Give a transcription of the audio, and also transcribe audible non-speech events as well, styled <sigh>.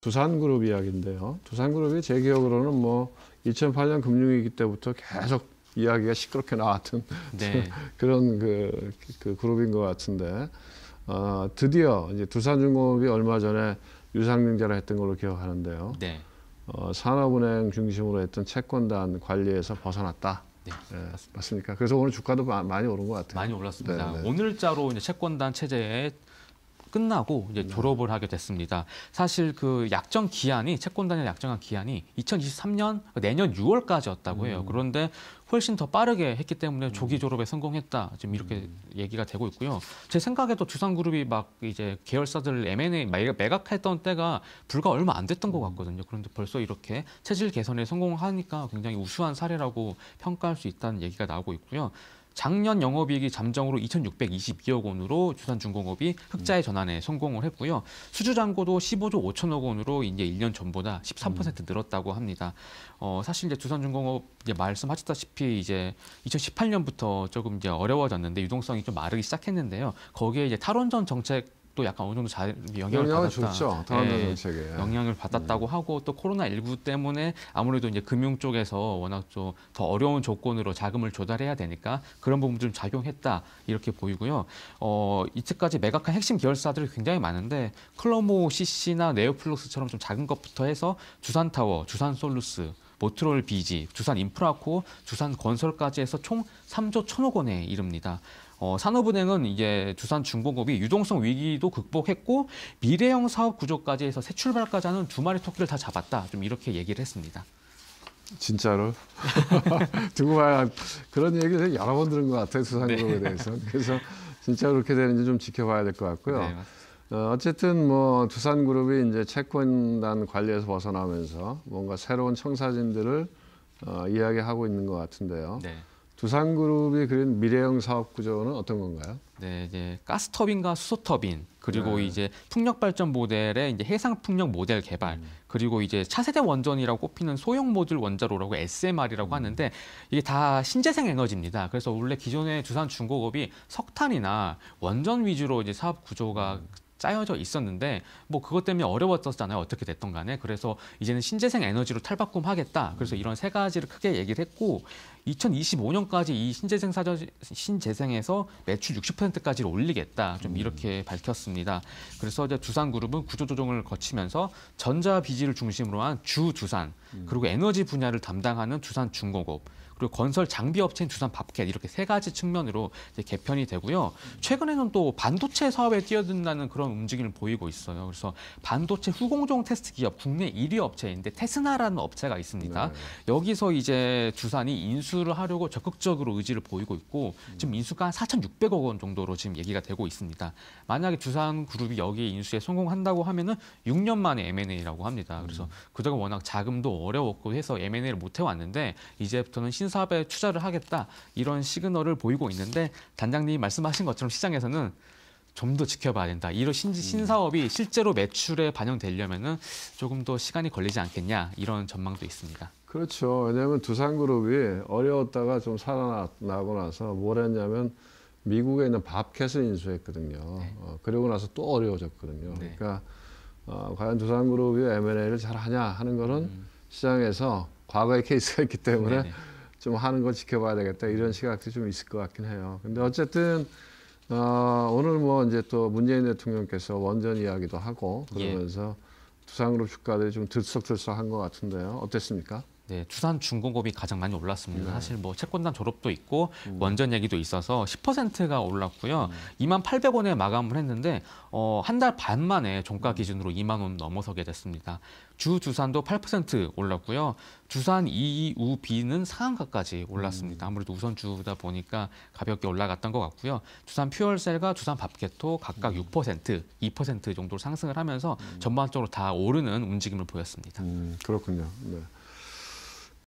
두산그룹 이야기인데요. 두산그룹이 제 기억으로는 뭐 2008년 금융위기 때부터 계속 이야기가 시끄럽게 나왔던 네. <laughs> 그런 그, 그, 그룹인 것 같은데 어, 드디어 이제 두산중공업이 얼마 전에 유상증자를 했던 걸로 기억하는데요. 네. 어, 산업은행 중심으로 했던 채권단 관리에서 벗어났다. 네. 네, 맞습니까? 그래서 오늘 주가도 많이 오른 것 같아요. 많이 올랐습니다. 네네. 네. 오늘자로 이제 채권단 체제에 끝나고 이제 네. 졸업을 하게 됐습니다. 사실 그 약정 기한이 채권단의 약정한 기한이 2023년 그러니까 내년 6월까지였다고 해요. 음. 그런데 훨씬 더 빠르게 했기 때문에 음. 조기 졸업에 성공했다. 지금 이렇게 음. 얘기가 되고 있고요. 제 생각에도 두산그룹이 막 이제 계열사들 M&A 매각했던 때가 불과 얼마 안 됐던 것 음. 같거든요. 그런데 벌써 이렇게 체질 개선에 성공하니까 굉장히 우수한 사례라고 평가할 수 있다는 얘기가 나오고 있고요. 작년 영업이익이 잠정으로 2,622억 원으로 주산중공업이 흑자의 전환에 성공을 했고요. 수주잔고도 15조 5천억 원으로 이제 1년 전보다 13% 늘었다고 합니다. 어, 사실 이제 주산중공업 이제 말씀하셨다시피 보시다시피 이제 2018년부터 조금 이제 어려워졌는데 유동성이 좀 마르기 시작했는데요. 거기에 이제 탈원전 정책 또 약간 어느 정도 잘 영향을, 영향을 받았다. 죠 예, 정책에. 영향을 받았다고 음. 하고 또 코로나 19 때문에 아무래도 이제 금융 쪽에서 워낙 좀 더 어려운 조건으로 자금을 조달해야 되니까 그런 부분 좀 작용했다 이렇게 보이고요. 어, 이때까지 매각한 핵심 계열사들이 굉장히 많은데 클로모 CC나 네오플록스처럼 좀 작은 것부터 해서 주산타워, 주산솔루스 모트롤 비지, 두산 인프라코, 두산 건설까지 해서 총 3조 1천억 원에 이릅니다. 어, 산업은행은 이제 두산 중공업이 유동성 위기도 극복했고 미래형 사업 구조까지 해서 새 출발까지 하는 두 마리 토끼를 다 잡았다. 좀 이렇게 얘기를 했습니다. 진짜로 정말 <laughs> 그런 얘기를 여러 번 들은 것 같아요 두산그룹에 네. 대해서 그래서 진짜로 그렇게 되는지 좀 지켜봐야 될 것 같고요. 네, 어, 어쨌든 뭐 두산 그룹이 이제 채권단 관리에서 벗어나면서 뭔가 새로운 청사진들을 어, 이야기하고 있는 것 같은데요. 네. 두산 그룹이 그린 미래형 사업 구조는 어떤 건가요? 네, 이제 가스 터빈과 수소 터빈 그리고 네. 이제 풍력 발전 모델의 이제 해상 풍력 모델 개발 음. 그리고 이제 차세대 원전이라고 꼽히는 소형 모듈 원자로라고 SMR이라고 음. 하는데 이게 다 신재생 에너지입니다. 그래서 원래 기존의 두산 중공업이 석탄이나 원전 위주로 이제 사업 구조가 음. 짜여져 있었는데 뭐 그것 때문에 어려웠었잖아요. 어떻게 됐던 간에. 그래서 이제는 신재생 에너지로 탈바꿈하겠다. 그래서 음. 이런 세 가지를 크게 얘기를 했고 2025년까지 이 신재생 사전 신재생에서 매출 60%까지 를 올리겠다. 좀 음. 이렇게 밝혔습니다. 그래서 이제 두산 그룹은 구조 조정을 거치면서 전자 비지를 중심으로 한 주 두산 음. 그리고 에너지 분야를 담당하는 두산 중공업 그리고 건설 장비 업체인 두산 밥캣 이렇게 세 가지 측면으로 개편이 되고요. 최근에는 또 반도체 사업에 뛰어든다는 그런 움직임을 보이고 있어요. 그래서 반도체 후공정 테스트 기업 국내 1위 업체인데 테스나라는 업체가 있습니다. 네. 여기서 이제 두산이 인수를 하려고 적극적으로 의지를 보이고 있고 지금 인수가 한 4,600억 원 정도로 지금 얘기가 되고 있습니다. 만약에 두산 그룹이 여기 에 인수에 성공한다고 하면은 6년 만에 M&A라고 합니다. 그래서 그동안 워낙 자금도 어려웠고 해서 M&A를 못 해왔는데 이제부터는 신 사업에 투자를 하겠다 이런 시그널을 보이고 있는데 단장님이 말씀하신 것처럼 시장에서는 좀 더 지켜봐야 된다. 이런 신, 음. 신사업이 실제로 매출에 반영되려면은 조금 더 시간이 걸리지 않겠냐 이런 전망도 있습니다. 그렇죠. 왜냐하면 두산그룹이 어려웠다가 좀 살아나고 나서 뭘 했냐면 미국에 있는 밥캣을 인수했거든요. 네. 어, 그리고 나서 또 어려워졌거든요. 네. 그러니까 어, 과연 두산그룹이 M&A를 잘 하냐 하는 거는 음. 시장에서 과거의 <laughs> 케이스가 있기 때문에 네네. 네. 좀 하는 걸 지켜봐야 되겠다 이런 시각도 좀 있을 것 같긴 해요. 근데 어쨌든 어, 오늘 뭐 이제 또 문재인 대통령께서 원전 이야기도 하고 예. 그러면서 예. 두산그룹 주가들이 좀 들썩들썩한 것 같은데요. 어땠습니까? 네, 두산 중공업이 가장 많이 올랐습니다. 네. 사실 뭐 채권단 졸업도 있고 음. 원전 얘기도 있어서 10%가 올랐고요. 음. 2만 800원에 마감을 했는데 어, 한 달 반 만에 종가 음. 기준으로 2만 원 넘어서게 됐습니다. 주주산도8% 올랐고요. 주산 EUB는 상한가까지 올랐습니다. 음. 아무래도 우선주다 보니까 가볍게 올라갔던 것 같고요. 주산 퓨얼셀과 주산 밥케토 각각 음. 6%, 2% 정도 상승을 하면서 음. 전반적으로 다 오르는 움직임을 보였습니다. 음, 그렇군요. 네.